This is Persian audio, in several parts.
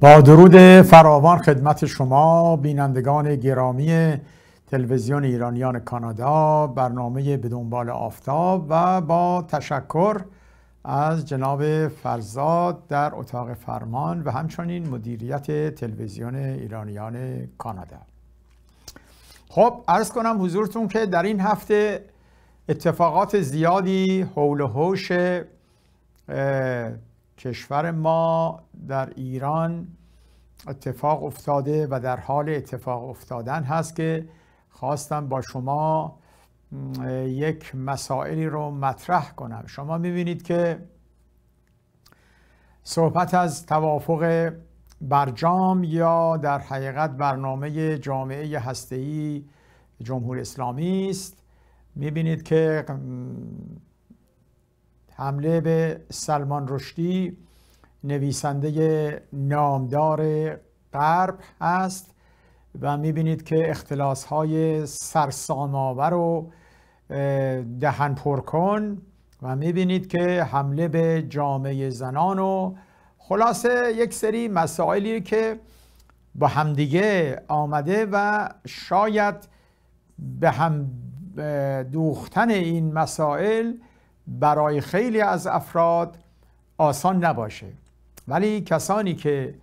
با درود فراوان خدمت شما بینندگان گرامی تلویزیون ایرانیان کانادا برنامه به دنبال آفتاب و با تشکر از جناب فرزاد در اتاق فرمان و همچنین مدیریت تلویزیون ایرانیان کانادا خب عرض کنم حضورتون که در این هفته اتفاقات زیادی حول و حوش کشور ما در ایران اتفاق افتاده و در حال اتفاق افتادن هست که خواستم با شما یک مسائلی رو مطرح کنم شما میبینید که صحبت از توافق برجام یا در حقیقت برنامه جامعه هستهی جمهور اسلامی است میبینید که حمله به سلمان رشدی نویسنده نامدار غرب است و میبینید که اختلاس های سرساماور و دهن پر کن و میبینید که حمله به جامعه زنان و خلاصه یک سری مسائلی که با همدیگه آمده و شاید به هم دوختن این مسائل برای خیلی از افراد آسان نباشه ولی کسانی که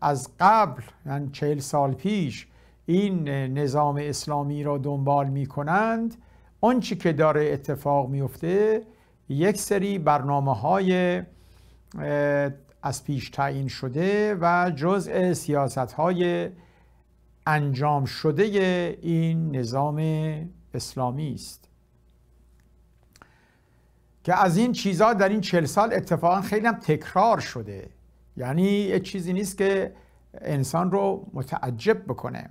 از قبل یعنی چهل سال پیش این نظام اسلامی را دنبال می کنند آنچه که داره اتفاق میفته یک سری برنامه های از پیش تعیین شده و جزء سیاست های انجام شده این نظام اسلامی است که از این چیزها در این چل سال اتفاقا خیلی هم تکرار شده یعنی یه چیزی نیست که انسان رو متعجب بکنه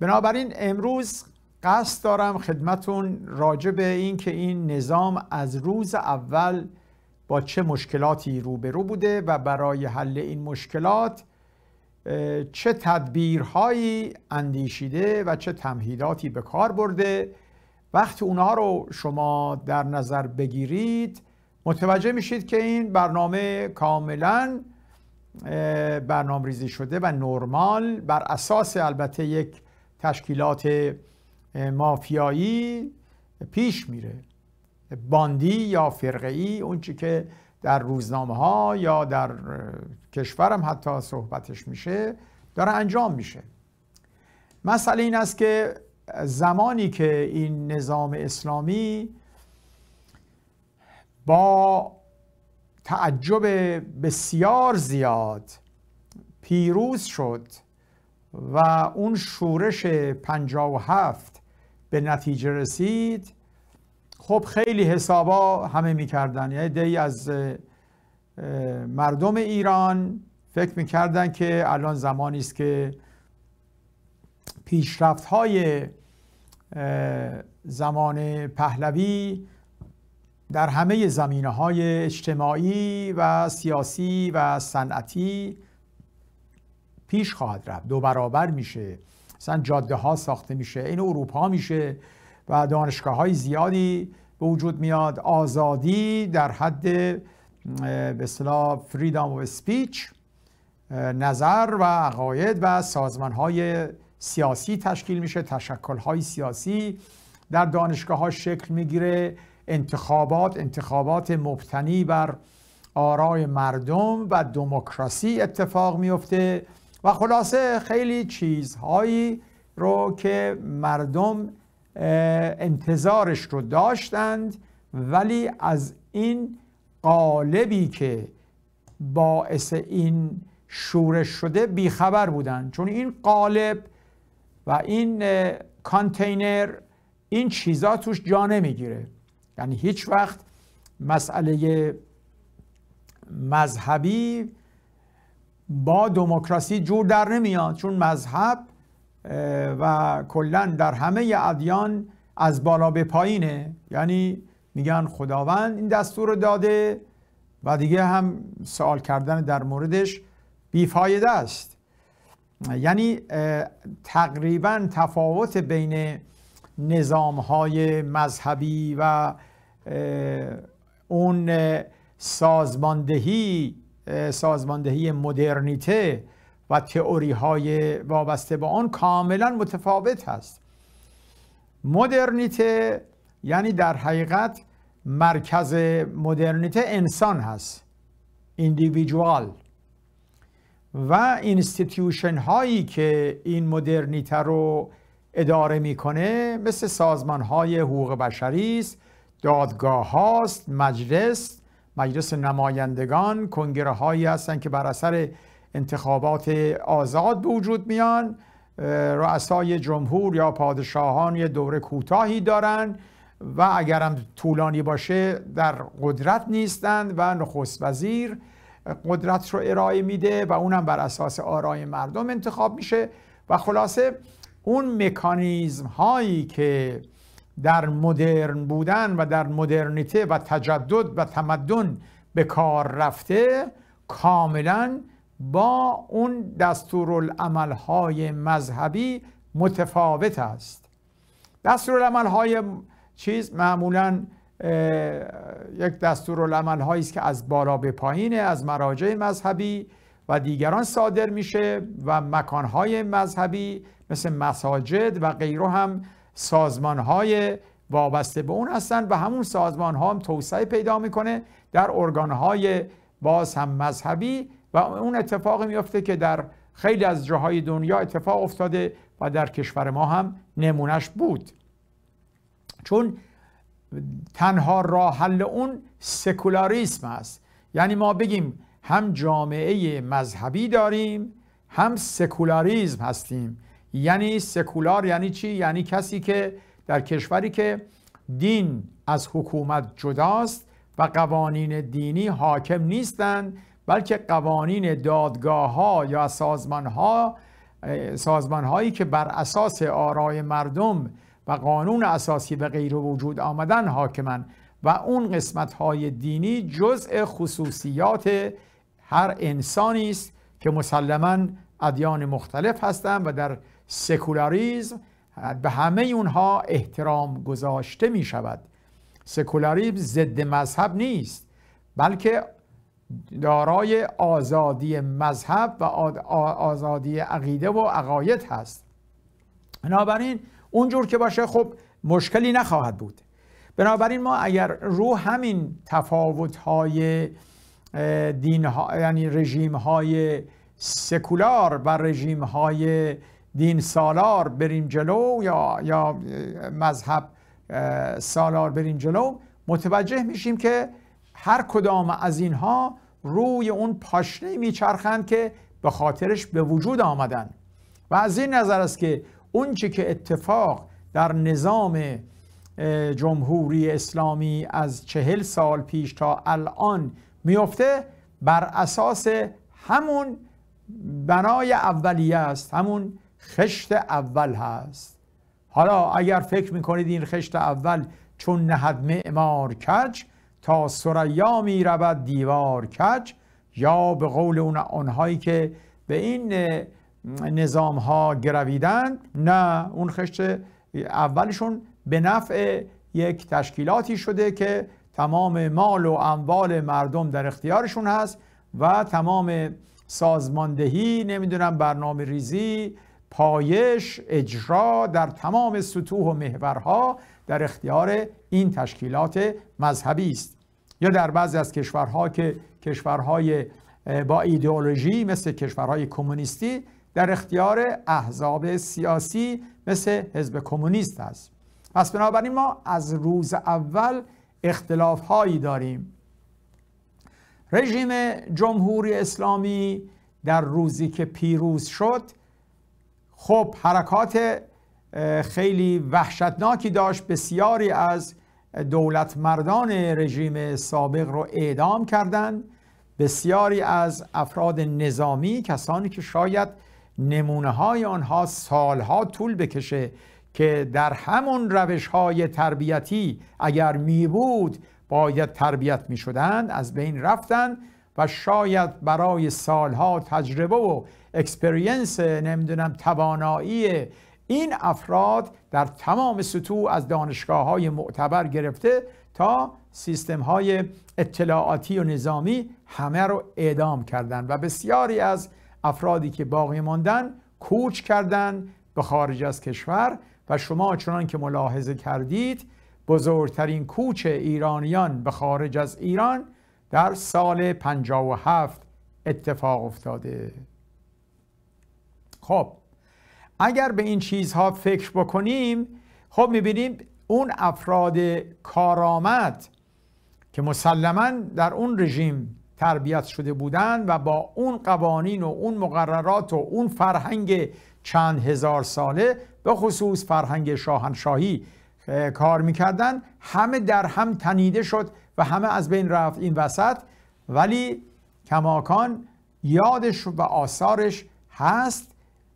بنابراین امروز قصد دارم خدمتون راجع به این که این نظام از روز اول با چه مشکلاتی روبرو بوده و برای حل این مشکلات چه تدبیرهایی اندیشیده و چه تمهیداتی به کار برده وقتی اونها رو شما در نظر بگیرید متوجه میشید که این برنامه کاملا برنامه ریزی شده و نرمال بر اساس البته یک تشکیلات مافیایی پیش میره باندی یا فرقه ای اون چی که در روزنامه ها یا در کشورم حتی صحبتش میشه داره انجام میشه مسئله این است که زمانی که این نظام اسلامی با تعجب بسیار زیاد پیروز شد و اون شورش هفت به نتیجه رسید خب خیلی حسابا همه میکردن یعنی دی از مردم ایران فکر میکردن که الان زمانی است که پیشرفت های زمان پهلوی در همه زمینه های اجتماعی و سیاسی و صنعتی پیش خواهد رفت دو برابر میشه مثلا جاده ها ساخته میشه این اروپا میشه و دانشگاه های زیادی به وجود میاد آزادی در حد به اصطلاح فریدام و سپیچ نظر و عقاید و سازمان های سیاسی تشکیل میشه تشکلهای سیاسی در دانشگاه ها شکل میگیره انتخابات انتخابات مبتنی بر آرای مردم و دموکراسی اتفاق میفته و خلاصه خیلی چیزهایی رو که مردم انتظارش رو داشتند ولی از این قالبی که باعث این شورش شده بیخبر بودند، چون این قالب و این کانتینر این چیزا توش جا نمیگیره یعنی هیچ وقت مسئله مذهبی با دموکراسی جور در نمیاد چون مذهب و کلا در همه ادیان از بالا به پایینه یعنی میگن خداوند این دستور رو داده و دیگه هم سوال کردن در موردش بیفایده است یعنی تقریبا تفاوت بین نظام های مذهبی و اون سازماندهی سازماندهی مدرنیته و تئوری های وابسته به آن کاملا متفاوت هست مدرنیته یعنی در حقیقت مرکز مدرنیته انسان هست ایندیویدوال و اینستیتیوشن هایی که این مدرنیته رو اداره میکنه مثل سازمان های حقوق بشری است دادگاه هاست مجلس مجلس نمایندگان کنگره هایی هستند که بر اثر انتخابات آزاد به وجود میان رؤسای جمهور یا پادشاهان یه دوره کوتاهی دارند و اگرم طولانی باشه در قدرت نیستند و نخست وزیر قدرت رو ارائه میده و اونم بر اساس آرای مردم انتخاب میشه و خلاصه اون مکانیزم هایی که در مدرن بودن و در مدرنیته و تجدد و تمدن به کار رفته کاملا با اون دستورالعمل های مذهبی متفاوت است دستورالعمل های چیز معمولا یک دستورالعمل هایی است که از بالا به پایین از مراجع مذهبی و دیگران صادر میشه و های مذهبی مثل مساجد و غیره هم سازمان های وابسته به اون هستند و همون سازمان ها هم توسعه پیدا میکنه در ارگان های باز هم مذهبی و اون اتفاق میفته که در خیلی از جاهای دنیا اتفاق افتاده و در کشور ما هم نمونش بود چون تنها راه حل اون سکولاریسم است یعنی ما بگیم هم جامعه مذهبی داریم هم سکولاریزم هستیم یعنی سکولار یعنی چی یعنی کسی که در کشوری که دین از حکومت جداست و قوانین دینی حاکم نیستند بلکه قوانین دادگاه ها یا سازمان ها سازمان هایی که بر اساس آرای مردم و قانون اساسی به غیر وجود آمدن حاکمن و اون قسمت های دینی جزء خصوصیات هر انسانی است که مسلما ادیان مختلف هستند و در سکولاریزم به همه اونها احترام گذاشته می شود سکولاریزم ضد مذهب نیست بلکه دارای آزادی مذهب و آزادی عقیده و عقاید هست بنابراین اونجور که باشه خب مشکلی نخواهد بود بنابراین ما اگر رو همین تفاوت های یعنی رژیم های سکولار و رژیم های دین سالار بریم جلو یا یا مذهب سالار بریم جلو متوجه میشیم که هر کدام از اینها روی اون پاشنه میچرخند که به خاطرش به وجود آمدن و از این نظر است که اونچه که اتفاق در نظام جمهوری اسلامی از چهل سال پیش تا الان میفته بر اساس همون بنای اولیه است همون خشت اول هست حالا اگر فکر میکنید این خشت اول چون نهد معمار کج تا سریا می دیوار کج یا به قول اون آنهایی که به این نظام ها گرویدند نه اون خشت اولشون به نفع یک تشکیلاتی شده که تمام مال و اموال مردم در اختیارشون هست و تمام سازماندهی نمیدونم برنامه ریزی پایش اجرا در تمام سطوح و محورها در اختیار این تشکیلات مذهبی است یا در بعضی از کشورها که کشورهای با ایدئولوژی مثل کشورهای کمونیستی در اختیار احزاب سیاسی مثل حزب کمونیست است پس بنابراین ما از روز اول اختلاف هایی داریم رژیم جمهوری اسلامی در روزی که پیروز شد خب حرکات خیلی وحشتناکی داشت بسیاری از دولت مردان رژیم سابق رو اعدام کردند بسیاری از افراد نظامی کسانی که شاید نمونه های آنها سالها طول بکشه که در همون روش های تربیتی اگر می بود باید تربیت می شدند از بین رفتند و شاید برای سالها تجربه و اکسپرینس نمیدونم توانایی این افراد در تمام سطوح از دانشگاه های معتبر گرفته تا سیستم های اطلاعاتی و نظامی همه رو اعدام کردند و بسیاری از افرادی که باقی ماندن کوچ کردن به خارج از کشور و شما چنان که ملاحظه کردید بزرگترین کوچ ایرانیان به خارج از ایران در سال 57 اتفاق افتاده خب اگر به این چیزها فکر بکنیم خب میبینیم اون افراد کارآمد که مسلما در اون رژیم تربیت شده بودند و با اون قوانین و اون مقررات و اون فرهنگ چند هزار ساله به خصوص فرهنگ شاهنشاهی کار میکردن همه در هم تنیده شد و همه از بین رفت این وسط ولی کماکان یادش و آثارش هست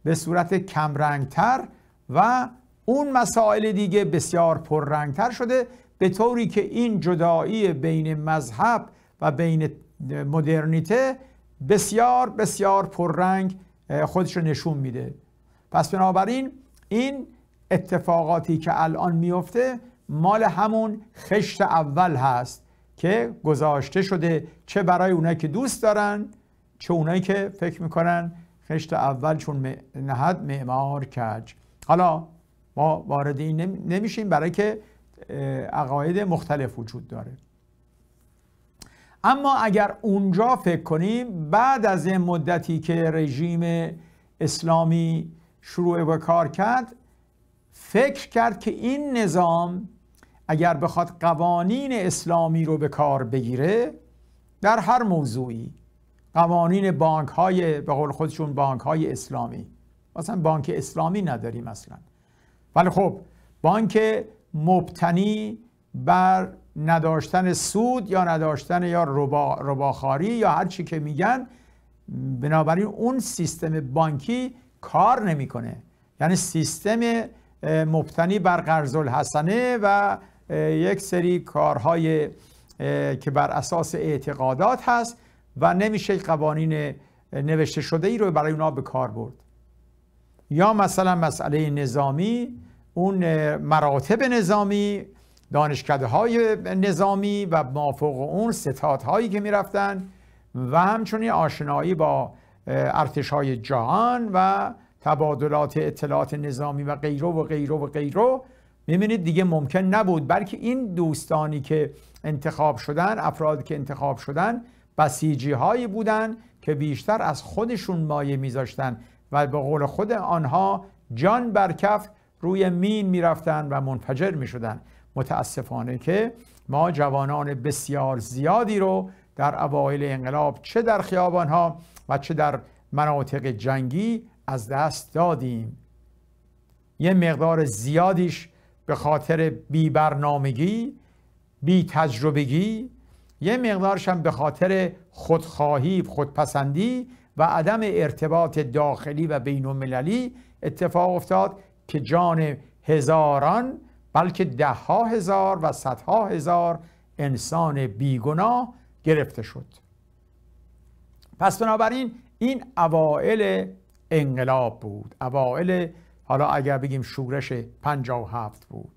به صورت کمرنگتر و اون مسائل دیگه بسیار پررنگتر شده به طوری که این جدایی بین مذهب و بین مدرنیته بسیار بسیار پررنگ خودش رو نشون میده پس بنابراین این اتفاقاتی که الان میفته مال همون خشت اول هست که گذاشته شده چه برای اونایی که دوست دارن چه اونایی که فکر میکنن خشت اول چون نهد معمار کج حالا ما وارد این نمیشیم برای که عقاید مختلف وجود داره اما اگر اونجا فکر کنیم بعد از این مدتی که رژیم اسلامی شروع به کار کرد فکر کرد که این نظام اگر بخواد قوانین اسلامی رو به کار بگیره در هر موضوعی قوانین بانک های به قول خودشون بانک های اسلامی مثلا بانک اسلامی نداریم اصلا ولی خب بانک مبتنی بر نداشتن سود یا نداشتن یا ربا، رباخاری یا هر چی که میگن بنابراین اون سیستم بانکی کار نمیکنه یعنی سیستم مبتنی بر قرض الحسنه و یک سری کارهای که بر اساس اعتقادات هست و نمیشه قوانین نوشته شده ای رو برای اونا به کار برد یا مثلا مسئله نظامی اون مراتب نظامی دانشکده های نظامی و مافوق اون هایی که میرفتن و همچنین آشنایی با ارتش های جهان و تبادلات اطلاعات نظامی و غیره و غیره و غیره میبینید دیگه ممکن نبود بلکه این دوستانی که انتخاب شدن افراد که انتخاب شدن بسیجی هایی بودن که بیشتر از خودشون مایه میذاشتن و به قول خود آنها جان برکف روی مین میرفتن و منفجر میشدن متاسفانه که ما جوانان بسیار زیادی رو در اوایل انقلاب چه در خیابانها و چه در مناطق جنگی از دست دادیم یه مقدار زیادیش به خاطر بی برنامگی بی تجربگی یه مقدارش هم به خاطر خودخواهی خودپسندی و عدم ارتباط داخلی و بین المللی اتفاق افتاد که جان هزاران بلکه ده هزار و صدها هزار انسان بیگناه گرفته شد پس بنابراین این اوائل انقلاب بود اوائل حالا اگر بگیم شورش هفت بود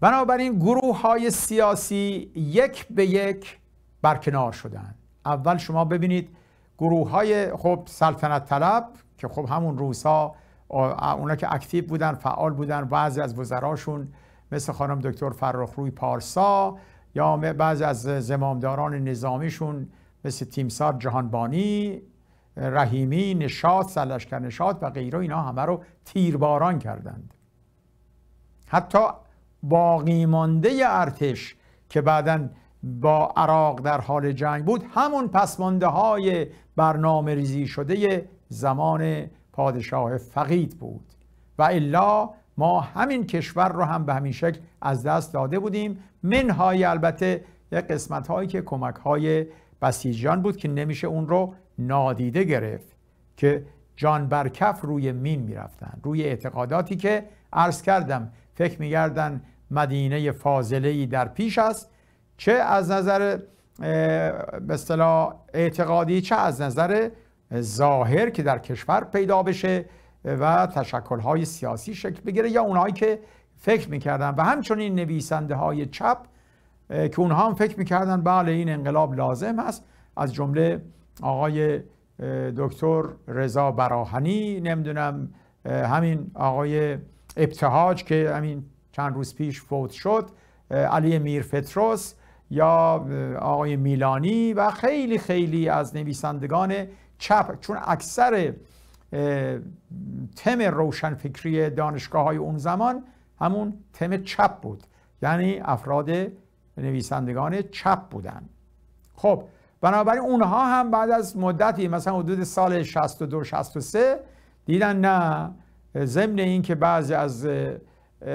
بنابراین گروه های سیاسی یک به یک برکنار شدن اول شما ببینید گروه های خب سلطنت طلب که خب همون روزها اونا که اکتیو بودن فعال بودن بعضی از وزراشون مثل خانم دکتر فرخروی پارسا یا بعضی از زمامداران نظامیشون مثل تیمسار جهانبانی رحیمی نشاط، سلشکر نشاط، و غیره اینا همه رو تیرباران کردند حتی باقی مانده ارتش که بعدا با عراق در حال جنگ بود همون پسمانده های برنامه ریزی شده زمان پادشاه فقید بود و الا ما همین کشور رو هم به همین شکل از دست داده بودیم منهای البته یک قسمت هایی که کمک های بسیجیان بود که نمیشه اون رو نادیده گرفت که جان برکف روی مین میرفتن روی اعتقاداتی که عرض کردم فکر میگردن مدینه فاضله در پیش است چه از نظر به اعتقادی چه از نظر ظاهر که در کشور پیدا بشه و تشکلهای سیاسی شکل بگیره یا اونهایی که فکر میکردن و همچنین نویسنده های چپ که اونها هم فکر میکردن بله این انقلاب لازم هست از جمله آقای دکتر رضا براهنی نمیدونم همین آقای ابتهاج که همین چند روز پیش فوت شد علی میر فتروس یا آقای میلانی و خیلی خیلی از نویسندگان چپ چون اکثر تم روشنفکری دانشگاه های اون زمان همون تم چپ بود یعنی افراد نویسندگان چپ بودن خب بنابراین اونها هم بعد از مدتی مثلا حدود سال 62 63 دیدن نه ضمن اینکه بعضی از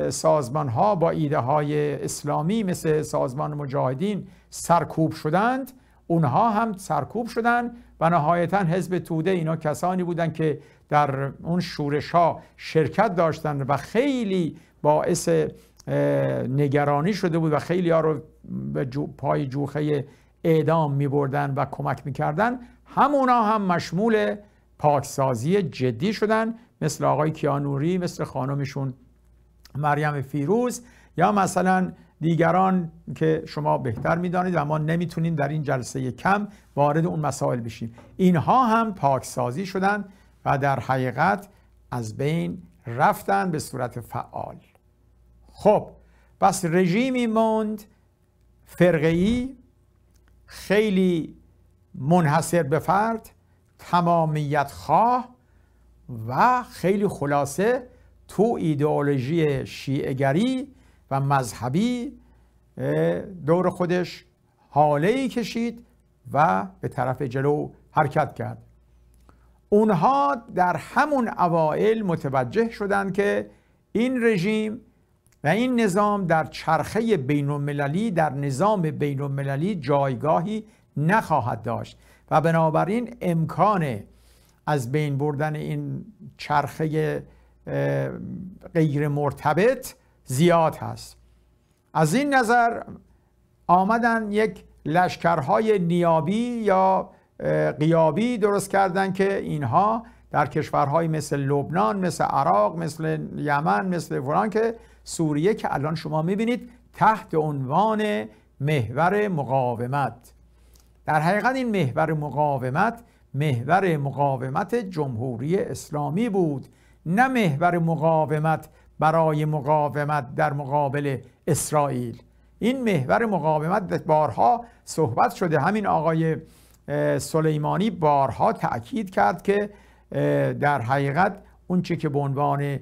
سازمان ها با ایده های اسلامی مثل سازمان مجاهدین سرکوب شدند اونها هم سرکوب شدند و نهایتا حزب توده اینا کسانی بودند که در اون شورش ها شرکت داشتند و خیلی باعث نگرانی شده بود و خیلی ها رو به پای جوخه اعدام می بردن و کمک می همونا هم مشمول پاکسازی جدی شدن مثل آقای کیانوری مثل خانمشون مریم فیروز یا مثلا دیگران که شما بهتر میدانید و ما نمیتونیم در این جلسه کم وارد اون مسائل بشیم اینها هم پاکسازی شدن و در حقیقت از بین رفتن به صورت فعال خب پس رژیمی موند فرقی خیلی منحصر به فرد تمامیت خواه و خیلی خلاصه تو ایدئولوژی شیعگری و مذهبی دور خودش حاله ای کشید و به طرف جلو حرکت کرد اونها در همون اوائل متوجه شدند که این رژیم و این نظام در چرخه بین المللی در نظام بین المللی جایگاهی نخواهد داشت و بنابراین امکان از بین بردن این چرخه غیر مرتبط زیاد هست از این نظر آمدن یک لشکرهای نیابی یا قیابی درست کردن که اینها در کشورهای مثل لبنان مثل عراق مثل یمن مثل فلان که سوریه که الان شما میبینید تحت عنوان محور مقاومت در حقیقت این محور مقاومت محور مقاومت جمهوری اسلامی بود نه محور مقاومت برای مقاومت در مقابل اسرائیل این محور مقاومت بارها صحبت شده همین آقای سلیمانی بارها تاکید کرد که در حقیقت اونچه که به عنوان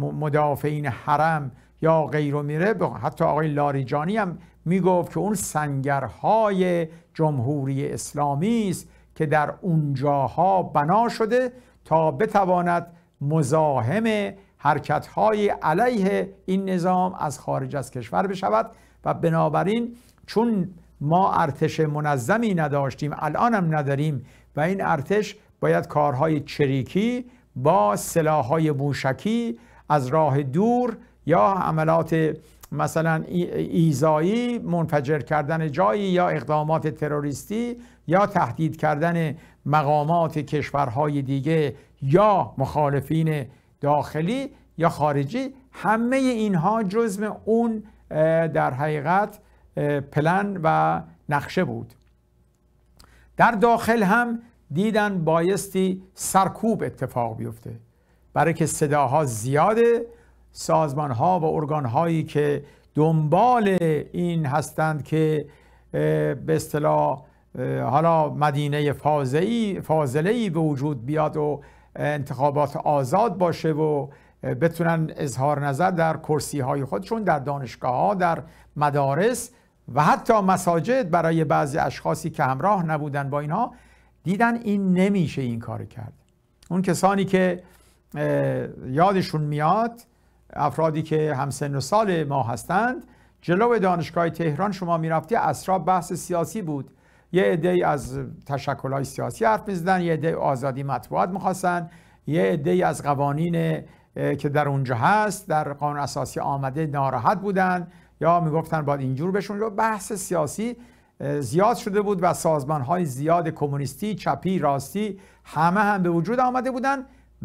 مدافعین حرم یا و میره حتی آقای لاریجانی هم میگفت که اون سنگرهای جمهوری اسلامی است که در اونجاها بنا شده تا بتواند مزاحم حرکت های علیه این نظام از خارج از کشور بشود و بنابراین چون ما ارتش منظمی نداشتیم الان هم نداریم و این ارتش باید کارهای چریکی با سلاحهای موشکی از راه دور یا عملات مثلا ایزایی منفجر کردن جایی یا اقدامات تروریستی یا تهدید کردن مقامات کشورهای دیگه یا مخالفین داخلی یا خارجی همه اینها جزء اون در حقیقت پلن و نقشه بود در داخل هم دیدن بایستی سرکوب اتفاق بیفته برای که صداها زیاده سازمان ها و ارگان هایی که دنبال این هستند که به اصطلاح حالا مدینه فاضله ای به وجود بیاد و انتخابات آزاد باشه و بتونن اظهار نظر در کرسی های خودشون در دانشگاه ها در مدارس و حتی مساجد برای بعضی اشخاصی که همراه نبودن با اینها دیدن این نمیشه این کار کرد اون کسانی که یادشون میاد افرادی که همسن و سال ما هستند جلو دانشگاه تهران شما میرفتی اسراب بحث سیاسی بود یه عده از تشکلهای سیاسی حرف میزدن یه عده آزادی مطبوعات میخواستن یه عده از قوانین که در اونجا هست در قانون اساسی آمده ناراحت بودن یا میگفتن باید اینجور بشون بحث سیاسی زیاد شده بود و سازمان های زیاد کمونیستی چپی راستی همه هم به وجود آمده بودن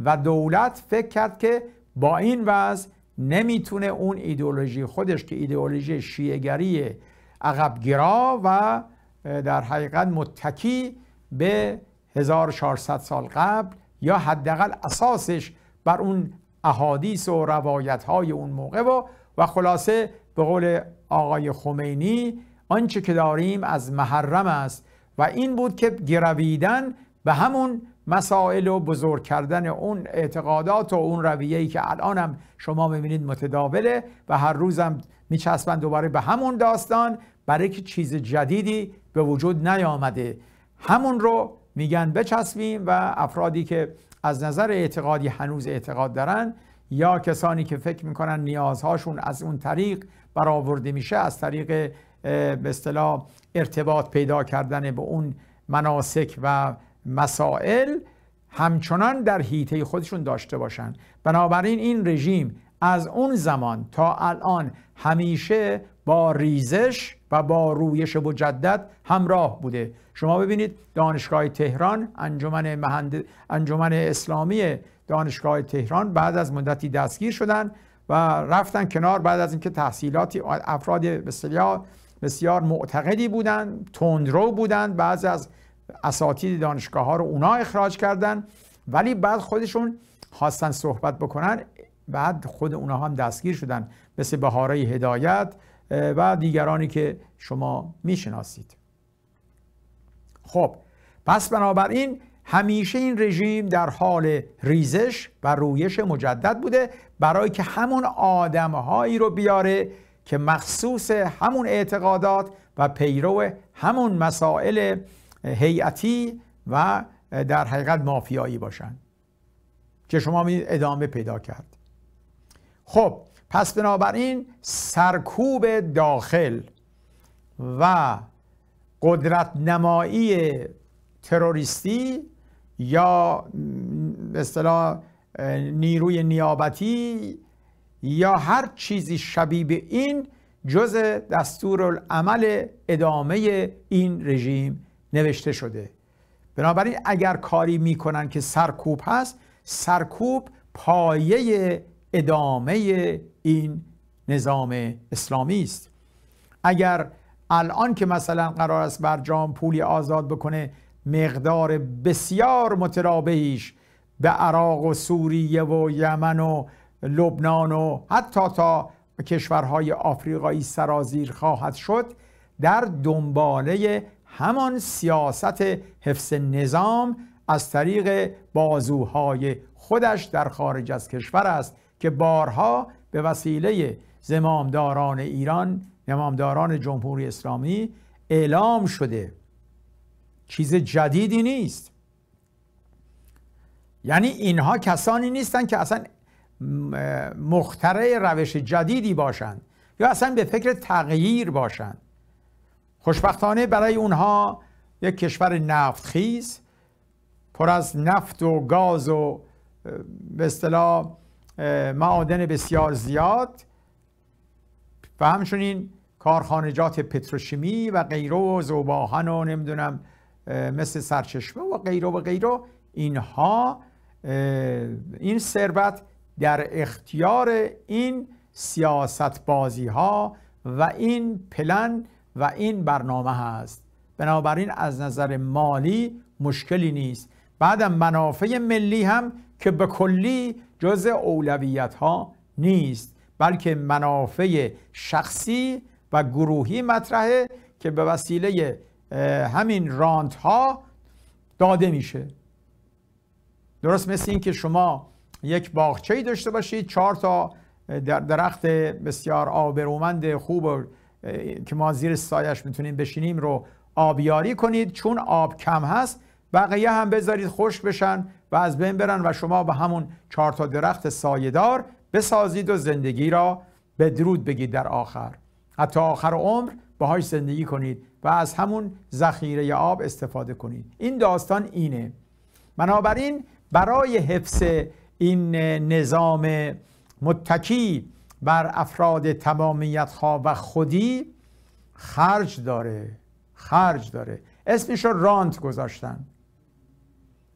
و دولت فکر کرد که با این وضع نمیتونه اون ایدئولوژی خودش که ایدئولوژی شیعگری عقبگرا و در حقیقت متکی به 1400 سال قبل یا حداقل اساسش بر اون احادیث و روایت های اون موقع و و خلاصه به قول آقای خمینی آنچه که داریم از محرم است و این بود که گرویدن به همون مسائل و بزرگ کردن اون اعتقادات و اون ای که الان هم شما میبینید متداوله و هر روزم میچسبن دوباره به همون داستان برای که چیز جدیدی به وجود نیامده همون رو میگن بچسبیم و افرادی که از نظر اعتقادی هنوز اعتقاد دارن یا کسانی که فکر میکنن نیازهاشون از اون طریق برآورده میشه از طریق به اصطلاح ارتباط پیدا کردن به اون مناسک و مسائل همچنان در حیطه خودشون داشته باشن بنابراین این رژیم از اون زمان تا الان همیشه با ریزش و با رویش مجدد همراه بوده شما ببینید دانشگاه تهران انجمن, مهند... انجمن اسلامی دانشگاه تهران بعد از مدتی دستگیر شدن و رفتن کنار بعد از اینکه تحصیلاتی افراد بسیار بسیار معتقدی بودند تندرو بودند بعضی از اساتید دانشگاه ها رو اونا اخراج کردن ولی بعد خودشون خواستن صحبت بکنن بعد خود اونها هم دستگیر شدن مثل بهارای هدایت و دیگرانی که شما میشناسید خب پس بنابراین همیشه این رژیم در حال ریزش و رویش مجدد بوده برای که همون آدمهایی رو بیاره که مخصوص همون اعتقادات و پیرو همون مسائل هیئتی و در حقیقت مافیایی باشن که شما می ادامه پیدا کرد خب پس بنابراین سرکوب داخل و قدرت نمایی تروریستی یا به اصطلاح نیروی نیابتی یا هر چیزی شبیه به این جز دستورالعمل ادامه این رژیم نوشته شده بنابراین اگر کاری میکنن که سرکوب هست سرکوب پایه ادامه این نظام اسلامی است اگر الان که مثلا قرار است برجام پولی آزاد بکنه مقدار بسیار مترابهیش به عراق و سوریه و یمن و لبنان و حتی تا کشورهای آفریقایی سرازیر خواهد شد در دنباله همان سیاست حفظ نظام از طریق بازوهای خودش در خارج از کشور است که بارها به وسیله زمامداران ایران زمامداران جمهوری اسلامی اعلام شده چیز جدیدی نیست یعنی اینها کسانی نیستند که اصلا مخترع روش جدیدی باشند یا اصلا به فکر تغییر باشند خوشبختانه برای اونها یک کشور نفتخیز پر از نفت و گاز و به اصطلاح معادن بسیار زیاد و همچنین کارخانجات پتروشیمی و غیره و زوباهن و نمیدونم مثل سرچشمه و غیره و غیره اینها این ثروت در اختیار این سیاست بازی ها و این پلن و این برنامه هست بنابراین از نظر مالی مشکلی نیست بعدم منافع ملی هم که به کلی جز اولویت ها نیست بلکه منافع شخصی و گروهی مطرحه که به وسیله همین رانت ها داده میشه درست مثل این که شما یک باغچه‌ای داشته باشید چهار تا درخت بسیار آبرومند خوب که ما زیر سایش میتونیم بشینیم رو آبیاری کنید چون آب کم هست بقیه هم بذارید خوش بشن و از بین برن و شما به همون چهار تا درخت سایدار بسازید و زندگی را به درود بگید در آخر حتی آخر عمر باهاش زندگی کنید و از همون ذخیره آب استفاده کنید این داستان اینه بنابراین برای حفظ این نظام متکی بر افراد تمامیت ها و خودی خرج داره خرج داره اسمش رو رانت گذاشتن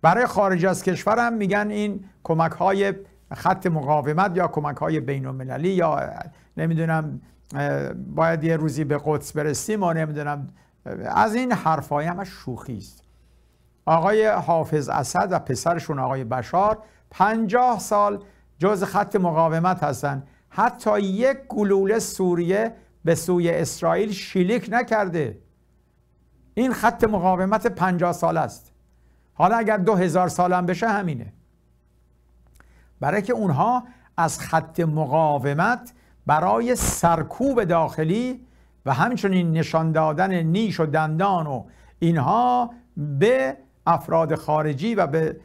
برای خارج از کشور هم میگن این کمک های خط مقاومت یا کمک های بین المللی یا نمیدونم باید یه روزی به قدس برسیم و نمیدونم از این حرفای همه شوخی است آقای حافظ اسد و پسرشون آقای بشار پنجاه سال جز خط مقاومت هستند حتی یک گلوله سوریه به سوی اسرائیل شلیک نکرده این خط مقاومت پنجاه سال است حالا اگر دو هزار هم بشه همینه برای که اونها از خط مقاومت برای سرکوب داخلی و همچنین نشان دادن نیش و دندان و اینها به افراد خارجی و به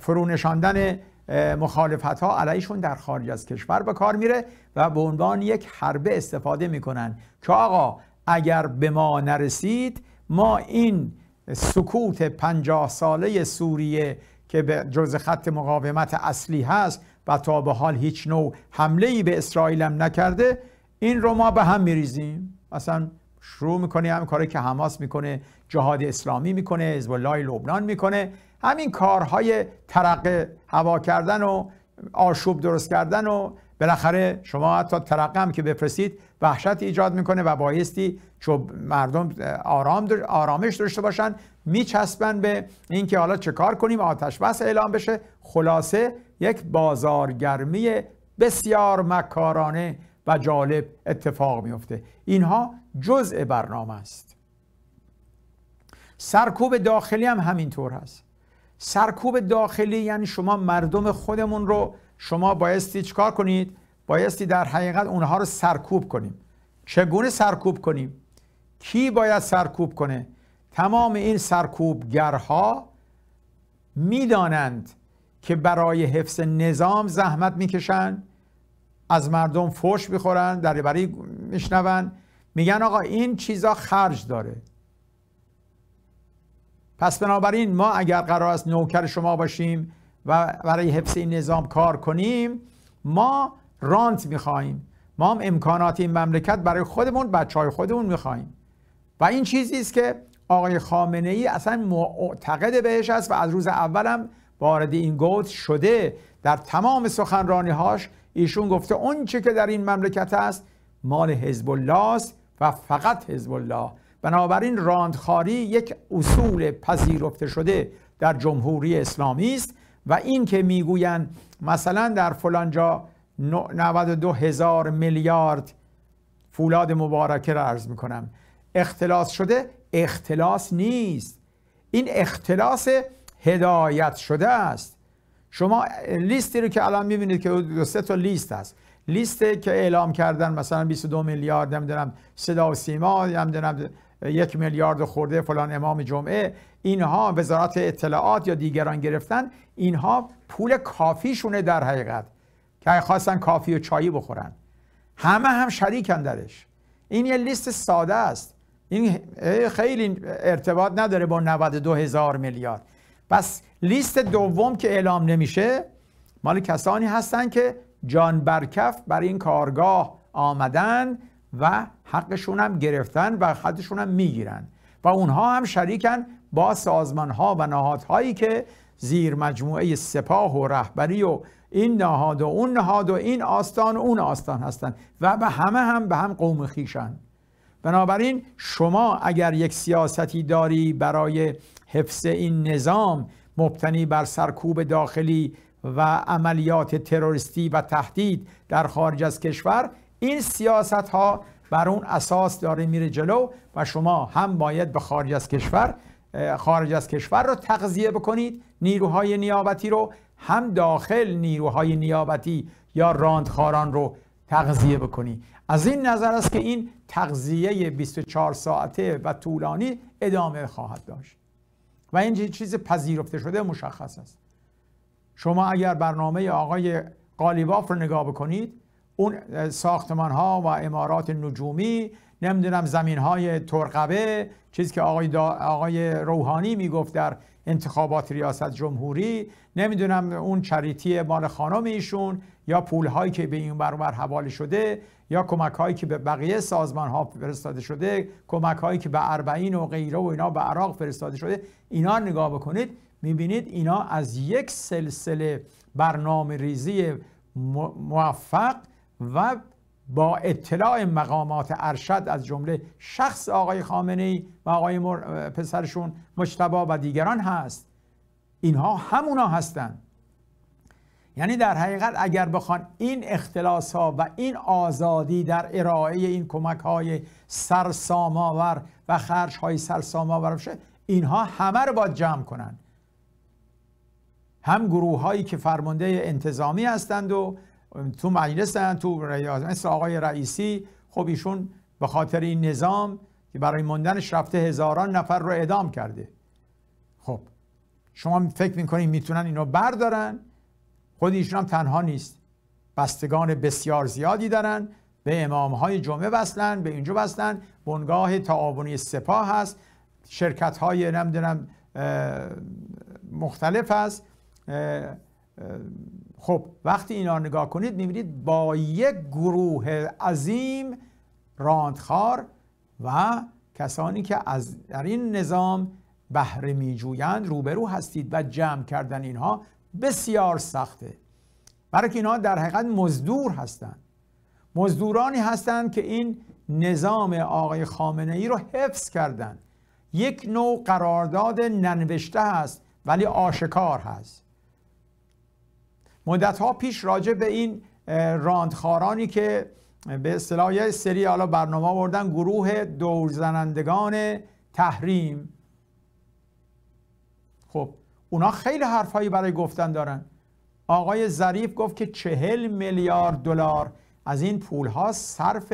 فرو نشاندن مخالفت ها علیشون در خارج از کشور به کار میره و به عنوان یک حربه استفاده میکنن که آقا اگر به ما نرسید ما این سکوت پنجاه ساله سوریه که به جز خط مقاومت اصلی هست و تا به حال هیچ نوع حمله ای به اسرائیل هم نکرده این رو ما به هم میریزیم مثلا شروع میکنه هم کاری که حماس میکنه جهاد اسلامی میکنه حزب الله لبنان میکنه همین کارهای ترقه هوا کردن و آشوب درست کردن و بالاخره شما حتی ترقه هم که بفرستید وحشت ایجاد میکنه و بایستی چون مردم آرام آرامش داشته باشن میچسبن به اینکه حالا چه کار کنیم آتش بس اعلام بشه خلاصه یک بازارگرمی بسیار مکارانه و جالب اتفاق میفته اینها جزء برنامه است سرکوب داخلی هم همینطور هست سرکوب داخلی یعنی شما مردم خودمون رو شما بایستی چکار کنید بایستی در حقیقت اونها رو سرکوب کنیم چگونه سرکوب کنیم کی باید سرکوب کنه تمام این سرکوبگرها میدانند که برای حفظ نظام زحمت میکشند از مردم فوش میخورن در برای میشنوند میگن آقا این چیزا خرج داره پس بنابراین ما اگر قرار است نوکر شما باشیم و برای حفظ این نظام کار کنیم ما رانت میخواهیم ما هم امکانات این مملکت برای خودمون بچه های خودمون میخواهیم و این چیزی است که آقای خامنه ای اصلا معتقد بهش است و از روز اولم وارد این گوت شده در تمام سخنرانی هاش ایشون گفته اون که در این مملکت است مال حزب الله است و فقط حزب الله بنابراین راندخاری یک اصول پذیرفته شده در جمهوری اسلامی است و این که میگویند مثلا در فلانجا 92 هزار میلیارد فولاد مبارکه را عرض میکنم اختلاس شده اختلاس نیست این اختلاس هدایت شده است شما لیستی رو که الان میبینید که دو سه تا لیست است لیست که اعلام کردن مثلا 22 میلیارد نمیدونم صدا و سیما نمیدونم یک میلیارد خورده فلان امام جمعه اینها وزارت اطلاعات یا دیگران گرفتن اینها پول کافیشونه در حقیقت که خواستن کافی و چایی بخورن همه هم شریکن درش این یه لیست ساده است این خیلی ارتباط نداره با 92 هزار میلیارد پس لیست دوم که اعلام نمیشه مال کسانی هستن که جان برکف بر این کارگاه آمدن و حقشون هم گرفتن و حدشون هم میگیرن و اونها هم شریکن با سازمان ها و نهادهایی که زیر مجموعه سپاه و رهبری و این نهاد و اون نهاد و این آستان و اون آستان هستند و به همه هم به هم قوم خیشن بنابراین شما اگر یک سیاستی داری برای حفظ این نظام مبتنی بر سرکوب داخلی و عملیات تروریستی و تهدید در خارج از کشور این سیاست ها بر اون اساس داره میره جلو و شما هم باید به خارج از کشور خارج از کشور رو تغذیه بکنید نیروهای نیابتی رو هم داخل نیروهای نیابتی یا راندخاران رو تغذیه بکنی از این نظر است که این تغذیه 24 ساعته و طولانی ادامه خواهد داشت و این چیز پذیرفته شده مشخص است شما اگر برنامه آقای قالیباف رو نگاه بکنید اون ساختمان ها و امارات نجومی نمیدونم زمین های ترقبه چیزی که آقای, آقای روحانی میگفت در انتخابات ریاست جمهوری نمیدونم اون چریتی مال خانم ایشون یا پول هایی که به این برابر حواله شده یا کمک هایی که به بقیه سازمان ها فرستاده شده کمک هایی که به اربعین و غیره و اینا به عراق فرستاده شده اینا نگاه بکنید میبینید اینا از یک سلسله برنامه ریزی موفق و با اطلاع مقامات ارشد از جمله شخص آقای خامنه و آقای مر... پسرشون مشتبه و دیگران هست اینها همونا هستند یعنی در حقیقت اگر بخوان این اختلاس ها و این آزادی در ارائه این کمک های سرساماور و خرج های سرساماور بشه اینها همه رو باید جمع کنن هم گروه هایی که فرمانده انتظامی هستند و تو مجلسن تو ریاض مثل آقای رئیسی خب ایشون به خاطر این نظام که برای ماندنش رفته هزاران نفر رو اعدام کرده خب شما فکر میکنید میتونن اینو بردارن خود ایشون هم تنها نیست بستگان بسیار زیادی دارن به امامهای جمعه بستن به اینجا بستن بنگاه تعاونی سپاه هست شرکت های نمیدونم مختلف هست خب وقتی اینا نگاه کنید میبینید با یک گروه عظیم راندخار و کسانی که از در این نظام بهره میجویند روبرو هستید و جمع کردن اینها بسیار سخته برای که اینها در حقیقت مزدور هستند مزدورانی هستند که این نظام آقای خامنه ای رو حفظ کردند یک نوع قرارداد ننوشته هست ولی آشکار هست مدت ها پیش راجع به این راندخارانی که به اصطلاح یه سری حالا برنامه آوردن گروه دورزنندگان تحریم خب اونا خیلی حرفهایی برای گفتن دارن آقای ظریف گفت که چهل میلیارد دلار از این پول ها صرف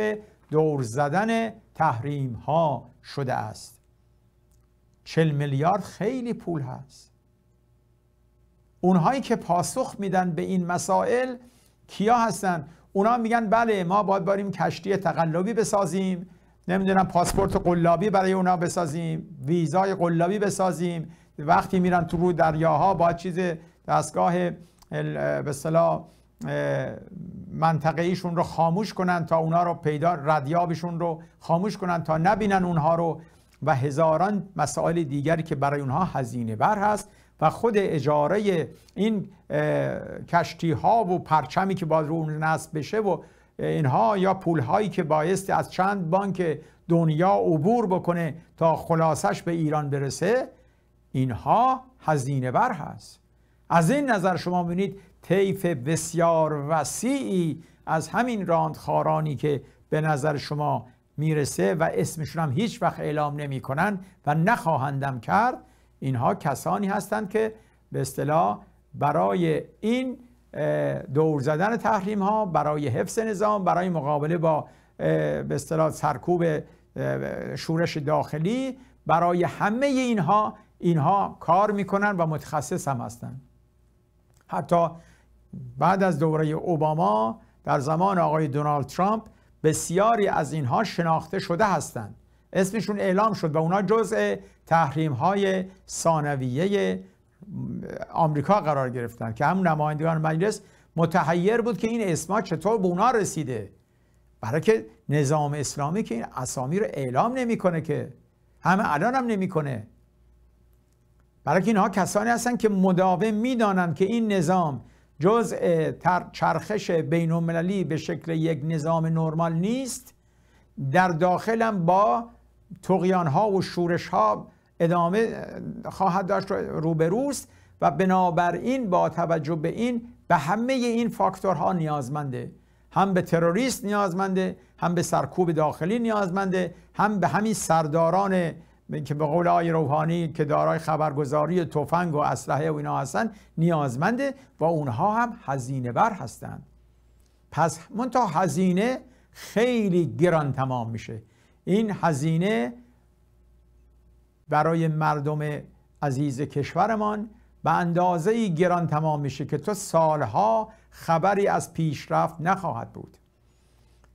دور زدن تحریم ها شده است چهل میلیارد خیلی پول هست اونهایی که پاسخ میدن به این مسائل کیا هستن اونا میگن بله ما باید باریم کشتی تقلبی بسازیم نمیدونم پاسپورت قلابی برای اونا بسازیم ویزای قلابی بسازیم وقتی میرن تو رو دریاها باید چیز دستگاه به صلاح منطقه ایشون رو خاموش کنن تا اونا رو پیدا ردیابشون رو خاموش کنن تا نبینن اونها رو و هزاران مسائل دیگری که برای اونها هزینه بر هست و خود اجاره این کشتی ها و پرچمی که باید رو نصب بشه و اینها یا پول هایی که بایست از چند بانک دنیا عبور بکنه تا خلاصش به ایران برسه اینها هزینه بر هست از این نظر شما ببینید طیف بسیار وسیعی از همین راندخارانی که به نظر شما میرسه و اسمشون هم هیچ وقت اعلام نمیکنن و نخواهندم کرد اینها کسانی هستند که به اصطلاح برای این دور زدن تحریم ها برای حفظ نظام برای مقابله با به اصطلاح سرکوب شورش داخلی برای همه اینها اینها کار میکنن و متخصص هم هستند حتی بعد از دوره اوباما در زمان آقای دونالد ترامپ بسیاری از اینها شناخته شده هستند اسمشون اعلام شد و اونا جزء تحریم های ثانویه آمریکا قرار گرفتن که هم نمایندگان مجلس متحیر بود که این اسما چطور به اونا رسیده برای که نظام اسلامی که این اسامی رو اعلام نمیکنه که همه الان هم نمیکنه برای که اینها کسانی هستن که مداوم میدانند که این نظام جزء چرخش بین به شکل یک نظام نرمال نیست در داخلم با تقیان ها و شورش ها ادامه خواهد داشت روبروست و بنابراین با توجه به این به همه این فاکتورها نیازمنده هم به تروریست نیازمنده هم به سرکوب داخلی نیازمنده هم به همین سرداران که به قول آقای روحانی که دارای خبرگزاری تفنگ و اسلحه و اینا هستن نیازمنده و اونها هم هزینه بر هستند پس منتها هزینه خیلی گران تمام میشه این هزینه برای مردم عزیز کشورمان به اندازه گران تمام میشه که تو سالها خبری از پیشرفت نخواهد بود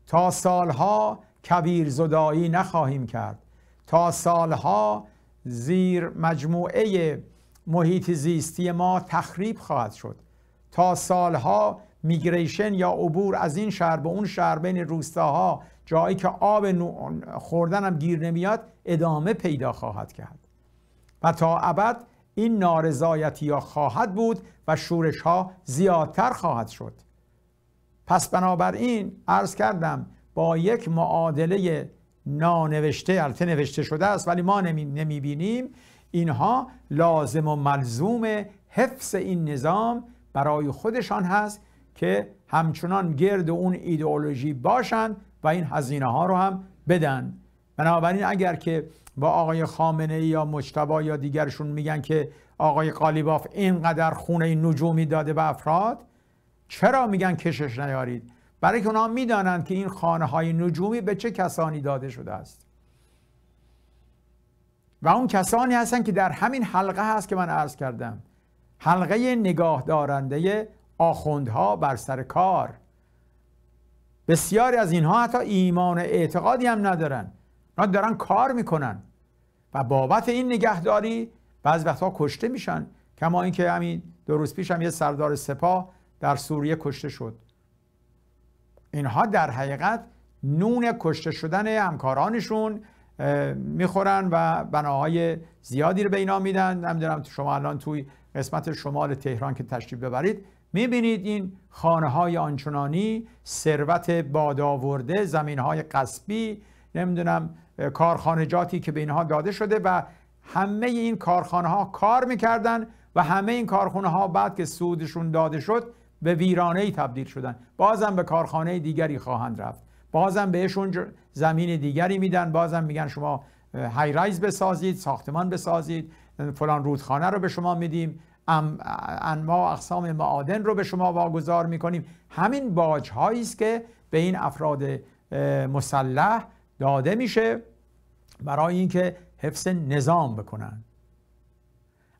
تا سالها کبیر زدایی نخواهیم کرد تا سالها زیر مجموعه محیط زیستی ما تخریب خواهد شد تا سالها میگریشن یا عبور از این شهر به اون شهر بین روستاها جایی که آب خوردن هم گیر نمیاد ادامه پیدا خواهد کرد و تا ابد این نارضایتی ها خواهد بود و شورش ها زیادتر خواهد شد پس بنابراین عرض کردم با یک معادله نانوشته البته نوشته شده است ولی ما نمی, بینیم اینها لازم و ملزوم حفظ این نظام برای خودشان هست که همچنان گرد اون ایدئولوژی باشند و این هزینه ها رو هم بدن بنابراین اگر که با آقای خامنه یا مجتبا یا دیگرشون میگن که آقای قالیباف اینقدر خونه نجومی داده به افراد چرا میگن کشش نیارید برای که اونا میدانند که این خانه های نجومی به چه کسانی داده شده است و اون کسانی هستن که در همین حلقه هست که من عرض کردم حلقه نگاه دارنده آخوندها بر سر کار بسیاری از اینها حتی ایمان اعتقادی هم ندارن اونا دارن کار میکنن و بابت این نگهداری بعض وقتها کشته میشن کما اینکه همین دو روز پیش هم یه سردار سپاه در سوریه کشته شد اینها در حقیقت نون کشته شدن همکارانشون میخورن و بناهای زیادی رو به اینا میدن نمیدونم شما الان توی قسمت شمال تهران که تشریف ببرید میبینید این خانه های آنچنانی ثروت باداورده، زمین های قصبی نمیدونم کارخانجاتی که به اینها داده شده و همه این کارخانه ها کار میکردن و همه این کارخانه ها بعد که سودشون داده شد به ویرانه ای تبدیل شدن بازم به کارخانه دیگری خواهند رفت بازم بهشون زمین دیگری میدن بازم میگن شما هایرایز بسازید ساختمان بسازید فلان رودخانه رو به شما میدیم ما اقسام معادن رو به شما واگذار میکنیم همین باج هایی است که به این افراد مسلح داده میشه برای اینکه حفظ نظام بکنن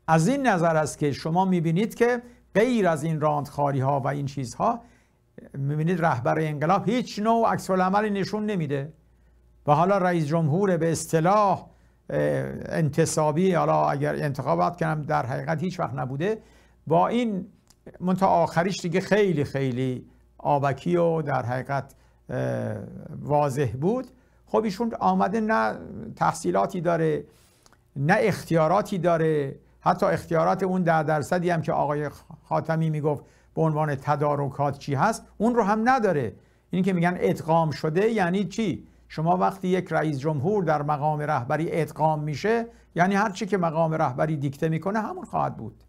از این نظر است که شما میبینید که غیر از این راندخاری ها و این چیزها میبینید رهبر انقلاب هیچ نوع عکس نشون نمیده و حالا رئیس جمهور به اصطلاح انتصابی حالا اگر انتخابات کنم در حقیقت هیچ وقت نبوده با این منتها آخریش دیگه خیلی خیلی آبکی و در حقیقت واضح بود خب ایشون آمده نه تحصیلاتی داره نه اختیاراتی داره حتی اختیارات اون در درصدی هم که آقای خاتمی میگفت به عنوان تدارکات چی هست اون رو هم نداره این که میگن ادغام شده یعنی چی شما وقتی یک رئیس جمهور در مقام رهبری ادغام میشه یعنی هر که مقام رهبری دیکته میکنه همون خواهد بود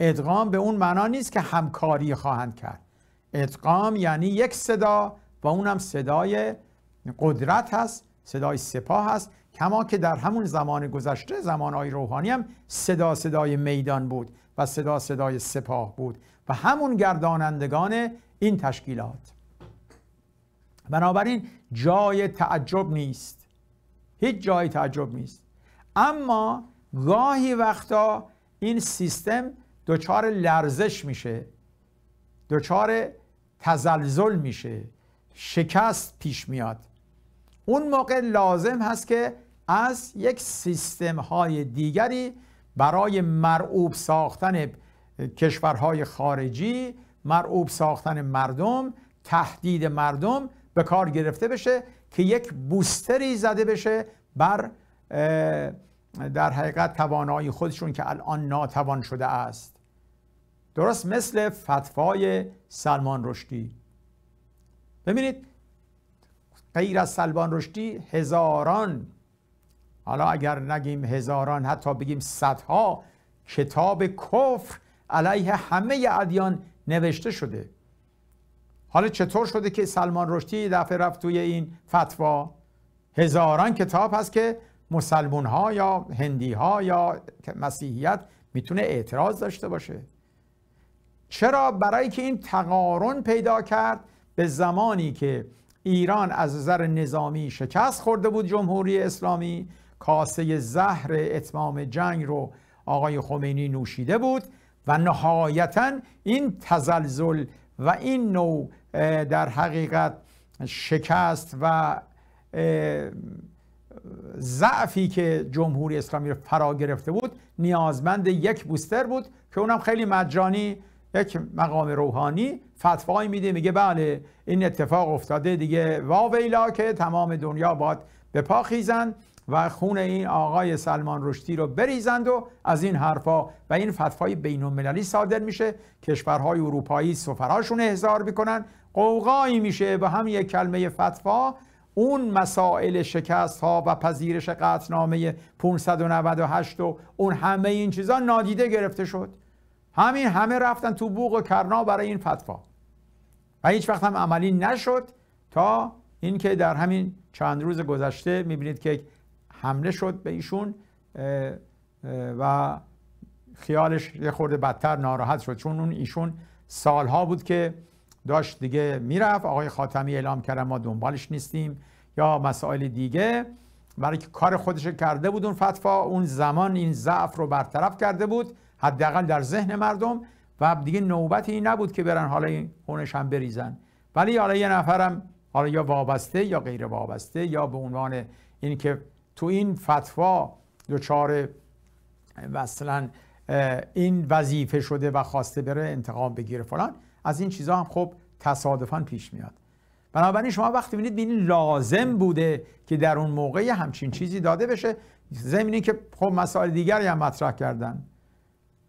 ادغام به اون معنا نیست که همکاری خواهند کرد ادغام یعنی یک صدا و اونم صدای قدرت هست صدای سپاه هست کما که در همون زمان گذشته زمانهای روحانی هم صدا صدای میدان بود و صدا صدای سپاه بود و همون گردانندگان این تشکیلات بنابراین جای تعجب نیست هیچ جای تعجب نیست اما گاهی وقتا این سیستم دچار لرزش میشه دچار تزلزل میشه شکست پیش میاد اون موقع لازم هست که از یک سیستم های دیگری برای مرعوب ساختن کشورهای خارجی مرعوب ساختن مردم تهدید مردم به کار گرفته بشه که یک بوستری زده بشه بر در حقیقت توانایی خودشون که الان ناتوان شده است درست مثل فتوای سلمان رشدی ببینید غیر از سلمان رشدی هزاران حالا اگر نگیم هزاران حتی بگیم صدها کتاب کفر علیه همه ادیان نوشته شده حالا چطور شده که سلمان رشدی دفعه رفت توی این فتوا هزاران کتاب هست که مسلمون ها یا هندی ها یا مسیحیت میتونه اعتراض داشته باشه چرا برای که این تقارن پیدا کرد به زمانی که ایران از نظر نظامی شکست خورده بود جمهوری اسلامی کاسه زهر اتمام جنگ رو آقای خمینی نوشیده بود و نهایتا این تزلزل و این نوع در حقیقت شکست و ضعفی که جمهوری اسلامی رو فرا گرفته بود نیازمند یک بوستر بود که اونم خیلی مجانی یک مقام روحانی فتوایی میده میگه بله این اتفاق افتاده دیگه واویلا که تمام دنیا باید به پا خیزند و خون این آقای سلمان رشدی رو بریزند و از این حرفا و این فتفای بین المللی صادر میشه کشورهای اروپایی سفراشون احضار میکنن قوقایی میشه و هم یک کلمه فتوا اون مسائل شکست ها و پذیرش قطنامه 598 و اون همه این چیزا نادیده گرفته شد همین همه رفتن تو بوق و کرنا برای این فتوا و هیچ وقت هم عملی نشد تا اینکه در همین چند روز گذشته میبینید که حمله شد به ایشون و خیالش یه خورده بدتر ناراحت شد چون اون ایشون سالها بود که داشت دیگه میرفت آقای خاتمی اعلام کرده ما دنبالش نیستیم یا مسائل دیگه برای که کار خودش کرده بود اون فتوا اون زمان این ضعف رو برطرف کرده بود حداقل در ذهن مردم و دیگه نوبت این نبود که برن حالا این خونش هم بریزن ولی حالا یه نفرم حالا یا وابسته یا غیر وابسته یا به عنوان اینکه تو این فتوا دچار مثلا این وظیفه شده و خواسته بره انتقام بگیره فلان از این چیزها هم خب تصادفا پیش میاد بنابراین شما وقتی بینید بینید لازم بوده که در اون موقع همچین چیزی داده بشه زمینی که خب مسائل دیگری هم مطرح کردن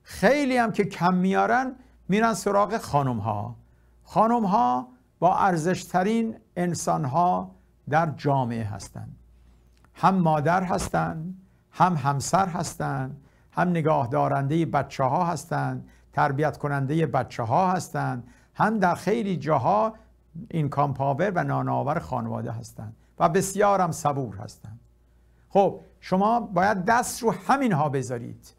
خیلی هم که کم میارن میرن سراغ خانم ها خانم ها با ارزشترین انسان ها در جامعه هستند هم مادر هستند هم همسر هستند هم نگاه دارنده بچه ها هستند تربیت کننده بچه ها هستند هم در خیلی جاها این کامپاور و نانآور خانواده هستند و بسیار هم صبور هستند خب شما باید دست رو همین ها بذارید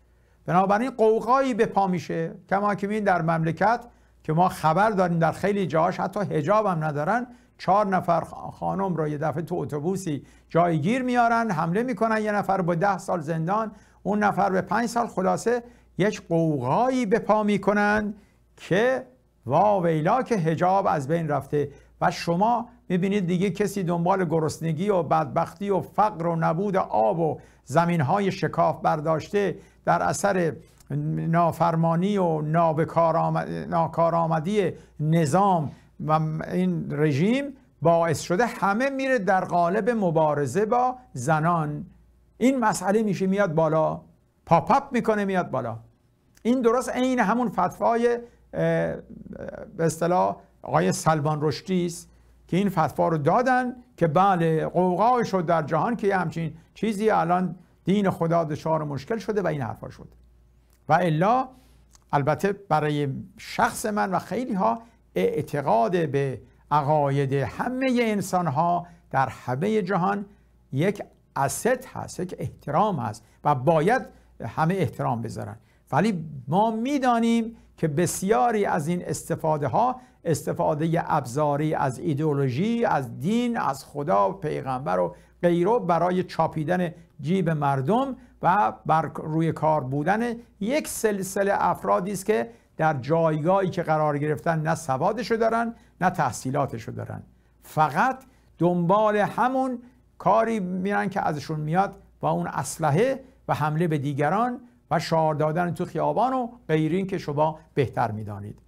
بنابراین قوقایی به پا میشه کما که در مملکت که ما خبر داریم در خیلی جاهاش حتی هجاب هم ندارن چهار نفر خانم رو یه دفعه تو اتوبوسی جایگیر میارن حمله میکنن یه نفر با ده سال زندان اون نفر به پنج سال خلاصه یک قوقایی به پا میکنن که واویلا که هجاب از بین رفته و شما میبینید دیگه کسی دنبال گرسنگی و بدبختی و فقر و نبود آب و های شکاف برداشته در اثر نافرمانی و نابکار نظام و این رژیم باعث شده همه میره در قالب مبارزه با زنان این مسئله میشه میاد بالا اپ میکنه میاد بالا این درست عین همون فتوای به اصطلاح آقای سلمان رشدی است که این فتوا رو دادن که بله قوقای شد در جهان که همچین چیزی الان دین خدا دچار مشکل شده و این حرفا شد و الا البته برای شخص من و خیلی ها اعتقاد به عقاید همه انسان ها در همه جهان یک اسد هست یک احترام هست و باید همه احترام بذارن ولی ما میدانیم که بسیاری از این استفاده ها استفاده ابزاری از ایدئولوژی از دین از خدا و پیغمبر و غیره برای چاپیدن جیب مردم و بر روی کار بودن یک سلسله افرادی است که در جایگاهی که قرار گرفتن نه سوادشو دارن نه تحصیلاتشو دارن فقط دنبال همون کاری میرن که ازشون میاد و اون اسلحه و حمله به دیگران و شعار دادن تو خیابان و غیر که شما بهتر میدانید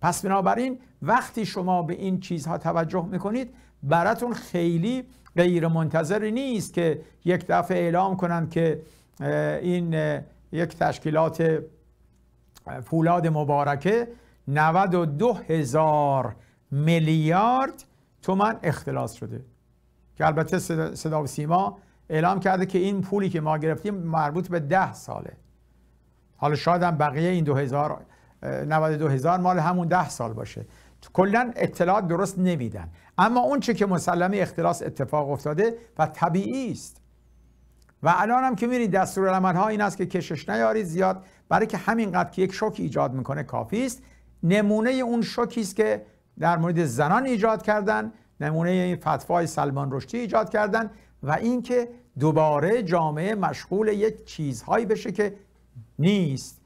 پس بنابراین وقتی شما به این چیزها توجه میکنید براتون خیلی غیر منتظری نیست که یک دفعه اعلام کنند که این یک تشکیلات فولاد مبارکه 92 هزار میلیارد تومن اختلاس شده که البته صدا و سیما اعلام کرده که این پولی که ما گرفتیم مربوط به ده ساله حالا شاید هم بقیه این دو هزار 92 هزار مال همون ده سال باشه کلا اطلاعات درست نمیدن اما اون چه که مسلمه اختلاس اتفاق افتاده و طبیعی است و الان هم که میرید دستور ها این است که کشش نیارید زیاد برای که همینقدر که یک شوکی ایجاد میکنه کافی است نمونه اون شوکی است که در مورد زنان ایجاد کردن نمونه این فتوای سلمان رشدی ایجاد کردن و اینکه دوباره جامعه مشغول یک چیزهایی بشه که نیست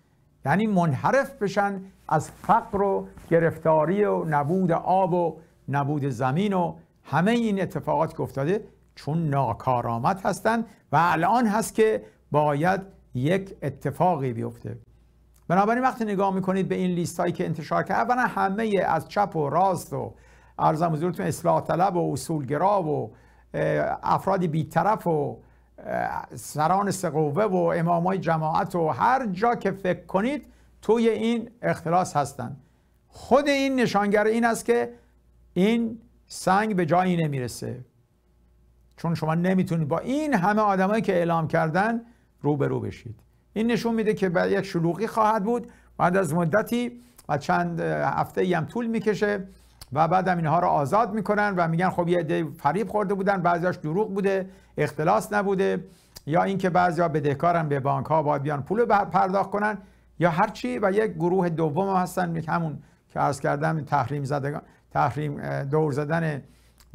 یعنی منحرف بشن از فقر و گرفتاری و نبود آب و نبود زمین و همه این اتفاقات که افتاده چون ناکارآمد هستند و الان هست که باید یک اتفاقی بیفته بنابراین وقتی نگاه میکنید به این لیست هایی که انتشار کرد اولا همه از چپ و راست و ارزم حضورتون اصلاح طلب و اصولگرا و افراد بیطرف و سران سقوه و امامای جماعت و هر جا که فکر کنید توی این اختلاس هستند خود این نشانگر این است که این سنگ به جایی نمیرسه چون شما نمیتونید با این همه آدمایی که اعلام کردن روبرو بشید این نشون میده که بعد یک شلوغی خواهد بود بعد از مدتی و چند هفته ای هم طول میکشه و بعد هم اینها رو آزاد میکنن و میگن خب یه عده فریب خورده بودن بعضیاش دروغ بوده اختلاس نبوده یا اینکه بعضیا بدهکارن به بانک ها باید بیان پول پرداخت کنن یا هر چی و یک گروه دوم هم هستن همون که عرض کردم تحریم زدگان تحریم دور زدن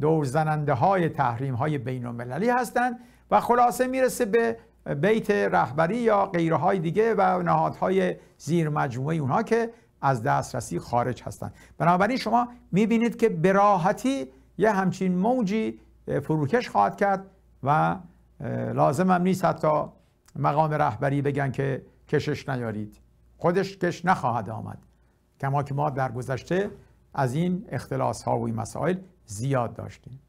دور زننده های تحریم های بین المللی هستند و خلاصه میرسه به بیت رهبری یا غیره های دیگه و نهادهای زیر مجموعه اونها که از دسترسی خارج هستند بنابراین شما میبینید که به راحتی یه همچین موجی فروکش خواهد کرد و لازم هم نیست حتی مقام رهبری بگن که کشش نیارید خودش کش نخواهد آمد کما که ما در گذشته از این اختلاس ها و این مسائل زیاد داشتیم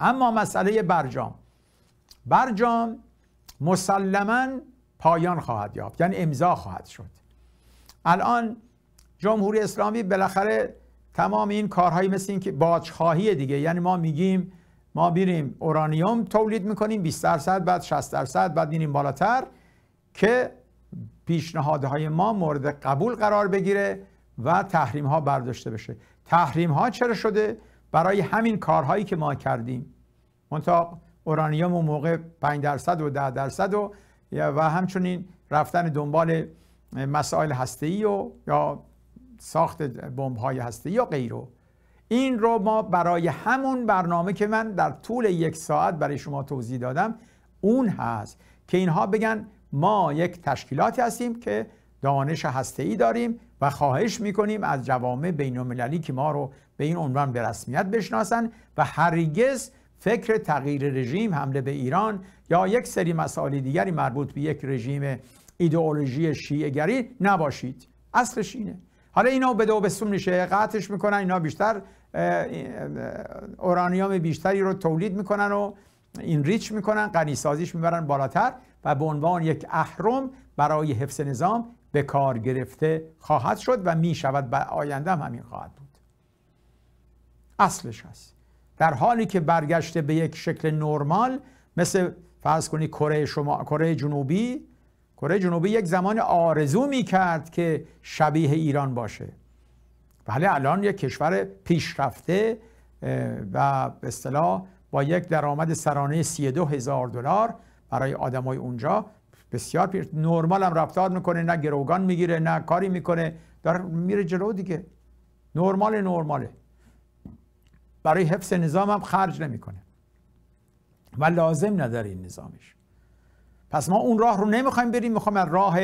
اما مسئله برجام برجام مسلما پایان خواهد یافت یعنی امضا خواهد شد الان جمهوری اسلامی بالاخره تمام این کارهایی مثل این که باجخواهی دیگه یعنی ما میگیم ما بیریم اورانیوم تولید میکنیم 20 درصد بعد 60 درصد بعد میریم بالاتر که پیشنهادهای ما مورد قبول قرار بگیره و تحریم ها برداشته بشه تحریم ها چرا شده برای همین کارهایی که ما کردیم منطق اورانیوم و موقع 5 درصد و 10 درصد و و همچنین رفتن دنبال مسائل ای و یا ساخت بمب‌های هسته یا غیره این رو ما برای همون برنامه که من در طول یک ساعت برای شما توضیح دادم اون هست که اینها بگن ما یک تشکیلاتی هستیم که دانش ای داریم و خواهش میکنیم از جوامع بین‌المللی که ما رو به این عنوان به رسمیت بشناسن و هرگز فکر تغییر رژیم حمله به ایران یا یک سری مسائل دیگری مربوط به یک رژیم ایدئولوژی گری نباشید اصلش اینه حالا اینا به دو بسوم میشه قطعش میکنن اینا بیشتر اورانیوم بیشتری رو تولید میکنن و این ریچ میکنن غنی میبرن بالاتر و به عنوان یک اهرم برای حفظ نظام به کار گرفته خواهد شد و می شود و آینده هم همین خواهد بود اصلش هست در حالی که برگشته به یک شکل نرمال مثل فرض کنید کره شما کره جنوبی کره جنوبی یک زمان آرزو می کرد که شبیه ایران باشه ولی الان یک کشور پیشرفته و به اصطلاح با یک درآمد سرانه 32 هزار دلار برای آدمای اونجا بسیار پیر نرمال هم رفتار میکنه نه گروگان میگیره نه کاری میکنه در میره جلو دیگه نرمال نرماله برای حفظ نظام هم خرج نمیکنه و لازم نداره این نظامش پس ما اون راه رو نمیخوایم بریم میخوام از راه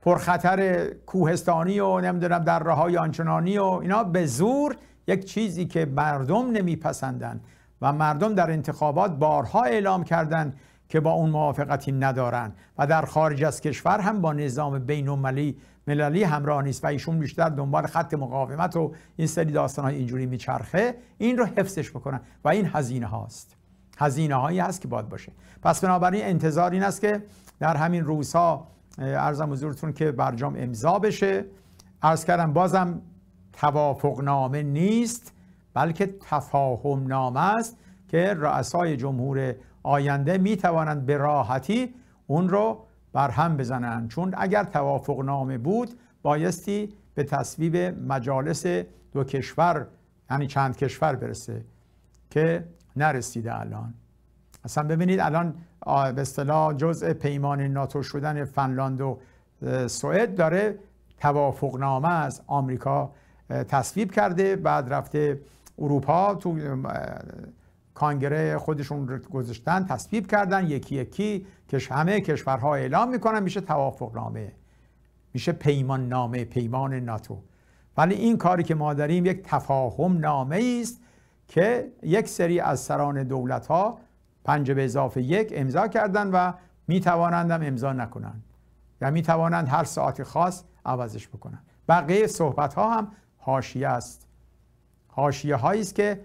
پرخطر کوهستانی و نمیدونم در راه های آنچنانی و اینا به زور یک چیزی که مردم نمیپسندن و مردم در انتخابات بارها اعلام کردن که با اون موافقتی ندارن و در خارج از کشور هم با نظام بین المللی مللی همراه نیست و ایشون بیشتر دنبال خط مقاومت و این سری داستان های اینجوری میچرخه این رو حفظش بکنن و این هزینه هاست هزینه هایی هست که باید باشه پس بنابراین انتظار این است که در همین روزها ارزم حضورتون که برجام امضا بشه ارز کردم بازم توافق نامه نیست بلکه تفاهم نامه است که رؤسای جمهور آینده می توانند به راحتی اون رو بر هم بزنند چون اگر توافق نامه بود بایستی به تصویب مجالس دو کشور یعنی چند کشور برسه که نرسیده الان اصلا ببینید الان به اصطلاح جزء پیمان ناتو شدن فنلاند و سوئد داره نامه از آمریکا تصویب کرده بعد رفته اروپا تو کانگره خودشون رو گذاشتن تصویب کردن یکی یکی که همه کشورها اعلام میکنن میشه توافق نامه میشه پیمان نامه پیمان ناتو ولی این کاری که ما داریم یک تفاهم نامه است که یک سری از سران دولت ها پنج به اضافه یک امضا کردن و می هم امضا نکنند یا یعنی می توانند هر ساعت خاص عوضش بکنند بقیه صحبت ها هم حاشیه است حاشیه هایی است که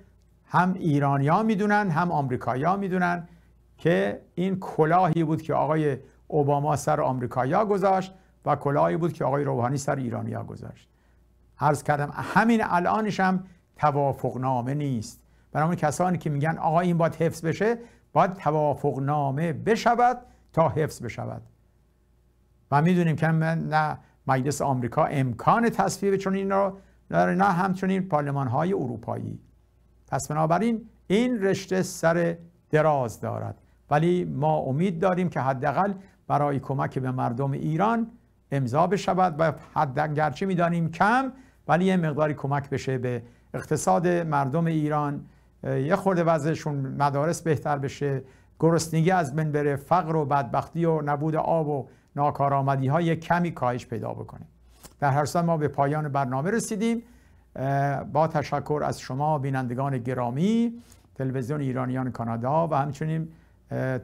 هم ایرانیا میدونن هم آمریکایا میدونن که این کلاهی بود که آقای اوباما سر آمریکایا گذاشت و کلاهی بود که آقای روحانی سر ایرانیا گذاشت عرض کردم همین الانش هم توافقنامه نیست بنابراین کسانی که میگن آقا این باید حفظ بشه باید توافقنامه بشود تا حفظ بشود و میدونیم که نه مجلس آمریکا امکان تصویب چنین رو نه همچنین پارلمان های اروپایی پس بنابراین این رشته سر دراز دارد ولی ما امید داریم که حداقل برای کمک به مردم ایران امضا بشود و حد گرچه میدانیم کم ولی یه مقداری کمک بشه به اقتصاد مردم ایران یه خورده وضعشون مدارس بهتر بشه گرسنگی از بین بره فقر و بدبختی و نبود آب و ناکارآمدی های کمی کاهش پیدا بکنه در هر صورت ما به پایان برنامه رسیدیم با تشکر از شما بینندگان گرامی تلویزیون ایرانیان کانادا و همچنین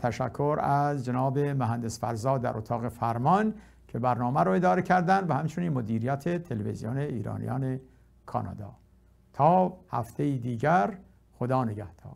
تشکر از جناب مهندس فرزا در اتاق فرمان که برنامه رو اداره کردن و همچنین مدیریت تلویزیون ایرانیان کانادا تا هفته دیگر خدا نگهدار